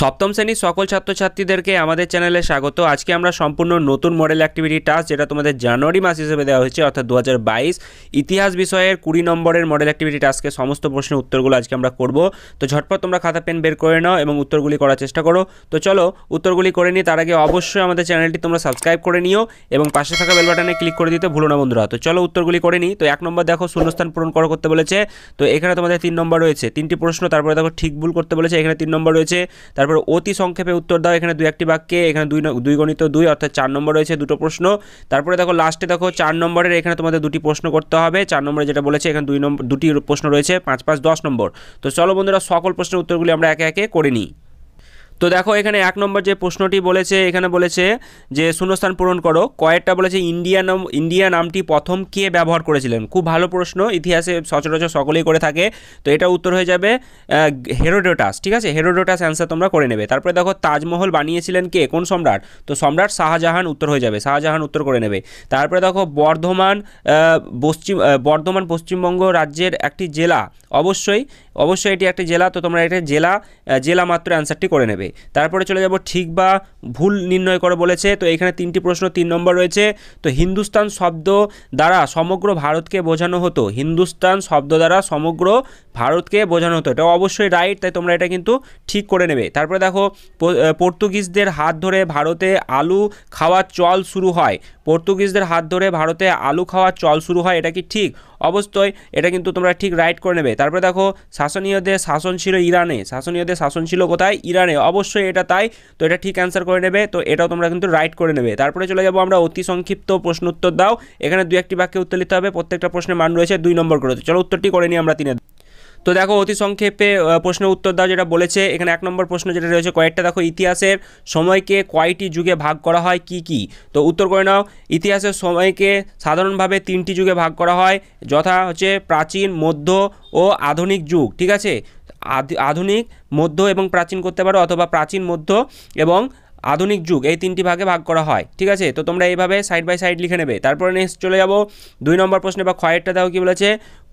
সপ্তম শ্রেণীর সকল ছাত্রছাত্রীদেরকে আমাদের চ্যানেলে স্বাগত আজকে আমরা সম্পূর্ণ নতুন মডেল অ্যাক্টিভিটি টাস্ক যেটা তোমাদের জানুয়ারি মাস হিসেবে দেওয়া হয়েছে অর্থাৎ দু ইতিহাস বিষয়ের কুড়ি নম্বরের মডেল অ্যাক্টিভিটি টাস্কে সমস্ত প্রশ্নের উত্তরগুলো আজকে আমরা করব তো ঝটপট তোমরা খাতা পেন বের করে নাও এবং উত্তরগুলি করার চেষ্টা করো তো চলো উত্তরগুলি করে নিই তার আগে অবশ্যই আমাদের চ্যানেলটি তোমরা সাবস্ক্রাইব করে নিও এবং পাশে থাকা বেলবাটনে ক্লিক করে দিতে ভুলো না বন্ধুরা তো চলো উত্তরগুলি করে নিই তো এক নম্বর দেখো শূন্যস্থান পূরণ করা করতে বলেছে তো এখানে তোমাদের তিন নম্বর রয়েছে তিনটি প্রশ্ন তারপরে দেখো ঠিক ভুল করতে বলেছে এখানে তিন নম্বর রয়েছে তারপর অতি সংক্ষেপে উত্তর দাও এখানে দুই একটি বাক্যে এখানে দুই দুই গণিত দুই অর্থাৎ চার নম্বর রয়েছে দুটো প্রশ্ন তারপরে দেখো লাস্টে দেখো চার নম্বরের এখানে তোমাদের দুটি প্রশ্ন করতে হবে চার নম্বরে যেটা বলেছে এখানে দুই নম্বর দুটি প্রশ্ন রয়েছে পাঁচ পাঁচ দশ নম্বর তো চলো বন্ধুরা সকল প্রশ্নের উত্তরগুলি আমরা একে একে করে নিই তো দেখো এখানে এক নম্বর যে প্রশ্নটি বলেছে এখানে বলেছে যে শূন্যস্থান পূরণ করো কয়েকটা বলেছে ইন্ডিয়া নাম ইন্ডিয়া নামটি প্রথম কে ব্যবহার করেছিলেন খুব ভালো প্রশ্ন ইতিহাসে সচরাচর সকলেই করে থাকে তো এটা উত্তর হয়ে যাবে হেরোডোটাস ঠিক আছে হেরোডোটাস অ্যান্সার তোমরা করে নেবে তারপরে দেখো তাজমহল বানিয়েছিলেন কে কোন সম্রাট তো সম্রাট শাহজাহান উত্তর হয়ে যাবে শাহজাহান উত্তর করে নেবে তারপরে দেখো বর্ধমান পশ্চিম বর্ধমান পশ্চিমবঙ্গ রাজ্যের একটি জেলা অবশ্যই অবশ্যই এটি একটি জেলা তো তোমরা এটা জেলা জেলা মাত্র অ্যান্সারটি করে নেবে তারপরে চলে যাব ঠিক বা ভুল নির্ণয় করে বলেছে তো এখানে তিনটি প্রশ্ন তিন নম্বর রয়েছে তো হিন্দুস্তান শব্দ দ্বারা সমগ্র ভারতকে বোঝানো হতো হিন্দুস্তান শব্দ দ্বারা সমগ্র ভারতকে বোঝানো হতো এটা অবশ্যই রাইট তাই তোমরা এটা কিন্তু ঠিক করে নেবে তারপরে দেখো পর্তুগিজদের হাত ধরে ভারতে আলু খাওয়ার চল শুরু হয় পর্তুগিজদের হাত ধরে ভারতে আলু খাওয়া চল শুরু হয় এটা কি ঠিক অবশ্যই এটা কিন্তু তোমরা ঠিক রাইট করে নেবে তারপরে দেখো শাসনীয়দের শাসন ছিল ইরানে শাসনীয়দের শাসন ছিল কোথায় ইরানে অবশ্যই এটা তাই তো এটা ঠিক অ্যান্সার করে নেবে তো এটাও তোমরা কিন্তু রাইট করে নেবে তারপরে চলে যাবো আমরা অতি সংক্ষিপ্ত প্রশ্ন উত্তর দাও এখানে দু একটি বাক্যে উত্তর লিখতে হবে প্রত্যেকটা প্রশ্নের মান রয়েছে দুই নম্বর করে চলো উত্তরটি করে নিই আমরা তিনে তো দেখো অতি সংক্ষেপে প্রশ্ন উত্তর দাও যেটা বলেছে এখানে এক নম্বর প্রশ্ন যেটা রয়েছে কয়েকটা দেখো ইতিহাসের সময়কে কয়টি যুগে ভাগ করা হয় কি কি তো উত্তর করে নাও ইতিহাসের সময়কে সাধারণভাবে তিনটি যুগে ভাগ করা হয় যথা হচ্ছে প্রাচীন মধ্য ও আধুনিক যুগ ঠিক আছে আধুনিক মধ্য এবং প্রাচীন করতে পারো অথবা প্রাচীন মধ্য এবং আধুনিক যুগ এই তিনটি ভাগে ভাগ করা হয় ঠিক আছে তো তোমরা এইভাবে সাইড বাই সাইড লিখে নেবে তারপরে নেক্সট চলে যাব দুই নম্বর প্রশ্নে বা খয়েরটা দাও কী বলেছে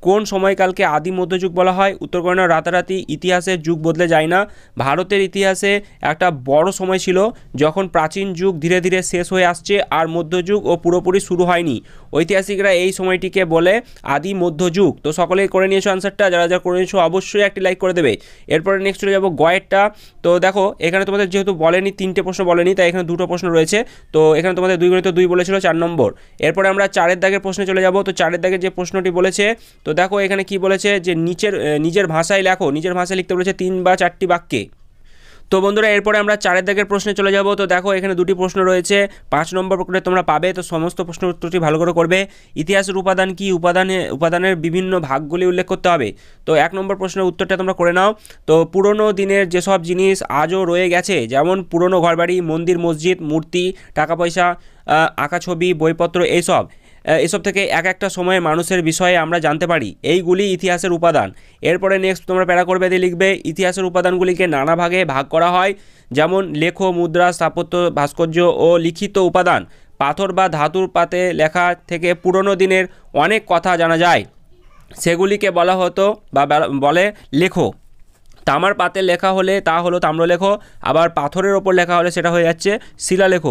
কোন সময়কালকে আদি মধ্যযুগ বলা হয় উত্তরকরণীয় রাতারাতি ইতিহাসের যুগ বদলে যায় না ভারতের ইতিহাসে একটা বড় সময় ছিল যখন প্রাচীন যুগ ধীরে ধীরে শেষ হয়ে আসছে আর মধ্যযুগ ও পুরোপুরি শুরু হয়নি ঐতিহাসিকরা এই সময়টিকে বলে আদি মধ্যযুগ তো সকলেই করে নিয়েছো আনসারটা যারা যারা করে নিয়েছো অবশ্যই একটি লাইক করে দেবে এরপরে নেক্সট চলে যাবো গয়েরটা তো দেখো এখানে তোমাদের যেহেতু বলেনি তিনটে প্রশ্ন বলেনি তাই এখানে দুটো প্রশ্ন রয়েছে তো এখানে তোমাদের দুই গণিত দুই বলেছিল চার নম্বর এরপরে আমরা চারের দাগের প্রশ্নে চলে যাব তো চারের দাগের যে প্রশ্নটি বলেছে তো তো দেখো এখানে কি বলেছে যে নিচের নিজের ভাষায় লেখো নিজের ভাষায় লিখতে বলেছে তিন বা চারটি বাক্যে তো বন্ধুরা এরপরে আমরা চারের দাগের প্রশ্নে চলে যাব তো দেখো এখানে দুটি প্রশ্ন রয়েছে পাঁচ নম্বর প্রক্রিয়া তোমরা পাবে তো সমস্ত প্রশ্ন উত্তরটি ভালো করে করবে ইতিহাসের উপাদান কি উপাদানে উপাদানের বিভিন্ন ভাগগুলি উল্লেখ করতে হবে তো এক নম্বর প্রশ্নের উত্তরটা তোমরা করে নাও তো পুরনো দিনের যেসব জিনিস আজও রয়ে গেছে যেমন পুরনো ঘরবাড়ি মন্দির মসজিদ মূর্তি টাকা পয়সা আঁকা ছবি বইপত্র এইসব এসব থেকে এক একটা সময়ে মানুষের বিষয়ে আমরা জানতে পারি এইগুলি ইতিহাসের উপাদান এরপরে নেক্সট তোমরা প্যারা করবে দিয়ে লিখবে ইতিহাসের উপাদানগুলিকে নানা ভাগে ভাগ করা হয় যেমন লেখ মুদ্রা স্থাপত্য ভাস্কর্য ও লিখিত উপাদান পাথর বা ধাতুর পাতে লেখা থেকে পুরনো দিনের অনেক কথা জানা যায় সেগুলিকে বলা হতো বা বলে লেখো তামার পাতে লেখা হলে তা হলো তাম্রলেখ আবার পাথরের ওপর লেখা হলে সেটা হয়ে যাচ্ছে শিলালেখ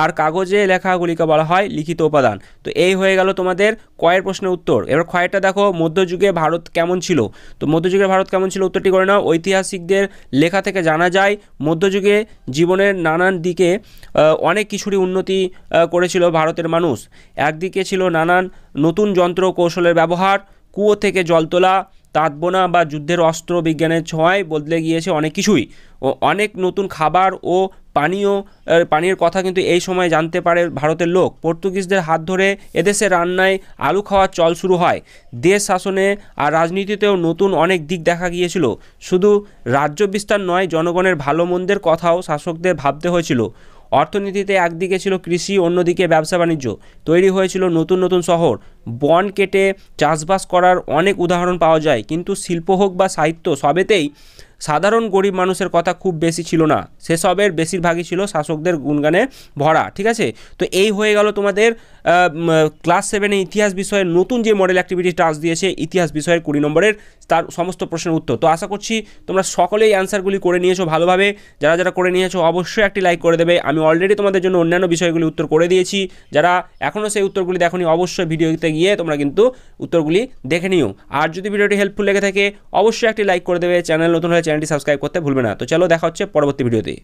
আর কাগজে লেখাগুলিকে বলা হয় লিখিত উপাদান তো এই হয়ে গেল তোমাদের কয়ের প্রশ্নের উত্তর এবার কয়েরটা দেখো মধ্যযুগে ভারত কেমন ছিল তো মধ্যযুগে ভারত কেমন ছিল উত্তরটি করে নাও ঐতিহাসিকদের লেখা থেকে জানা যায় মধ্যযুগে জীবনের নানান দিকে অনেক কিছুরই উন্নতি করেছিল ভারতের মানুষ একদিকে ছিল নানান নতুন যন্ত্র কৌশলের ব্যবহার কুয়ো থেকে জল তোলা তাঁতবোনা বা যুদ্ধের অস্ত্র বিজ্ঞানের ছোঁয়ায় বদলে গিয়েছে অনেক কিছুই ও অনেক নতুন খাবার ও পানীয় পানির কথা কিন্তু এই সময় জানতে পারে ভারতের লোক পর্তুগিজদের হাত ধরে এদেশে রান্নায় আলু খাওয়ার চল শুরু হয় দেশ শাসনে আর রাজনীতিতেও নতুন অনেক দিক দেখা গিয়েছিল শুধু রাজ্য বিস্তার নয় জনগণের ভালো মন্দের কথাও শাসকদের ভাবতে হয়েছিল অর্থনীতিতে একদিকে ছিল কৃষি অন্যদিকে ব্যবসা বাণিজ্য তৈরি হয়েছিল নতুন নতুন শহর বন কেটে চাষবাস করার অনেক উদাহরণ পাওয়া যায় কিন্তু শিল্প হোক বা সাহিত্য সবেতেই সাধারণ গরিব মানুষের কথা খুব বেশি ছিল না সেসবের বেশিরভাগই ছিল শাসকদের গুণগানে ভরা ঠিক আছে তো এই হয়ে গেল তোমাদের ক্লাস সেভেনে ইতিহাস বিষয়ে নতুন যে মডেল অ্যাক্টিভিটি টাস্ক দিয়েছে ইতিহাস বিষয়ের কুড়ি নম্বরের তার সমস্ত প্রশ্নের উত্তর তো আশা করছি তোমরা সকলেই অ্যান্সারগুলি করে নিয়েছো ভালোভাবে যারা যারা করে নিয়েছো অবশ্যই একটি লাইক করে দেবে আমি অলরেডি তোমাদের জন্য অন্যান্য বিষয়গুলি উত্তর করে দিয়েছি যারা এখনও সেই উত্তরগুলি দেখনি অবশ্যই ভিডিওতে গিয়ে তোমরা কিন্তু উত্তরগুলি দেখে নিও আর যদি ভিডিওটি হেল্পফুল লেগে থাকে অবশ্যই একটি লাইক করে দেবে চ্যানেল নতুন হলে চ্যানেলটি সাবস্ক্রাইব করতে ভুলবে না তো চলো দেখা হচ্ছে পরবর্তী ভিডিওতে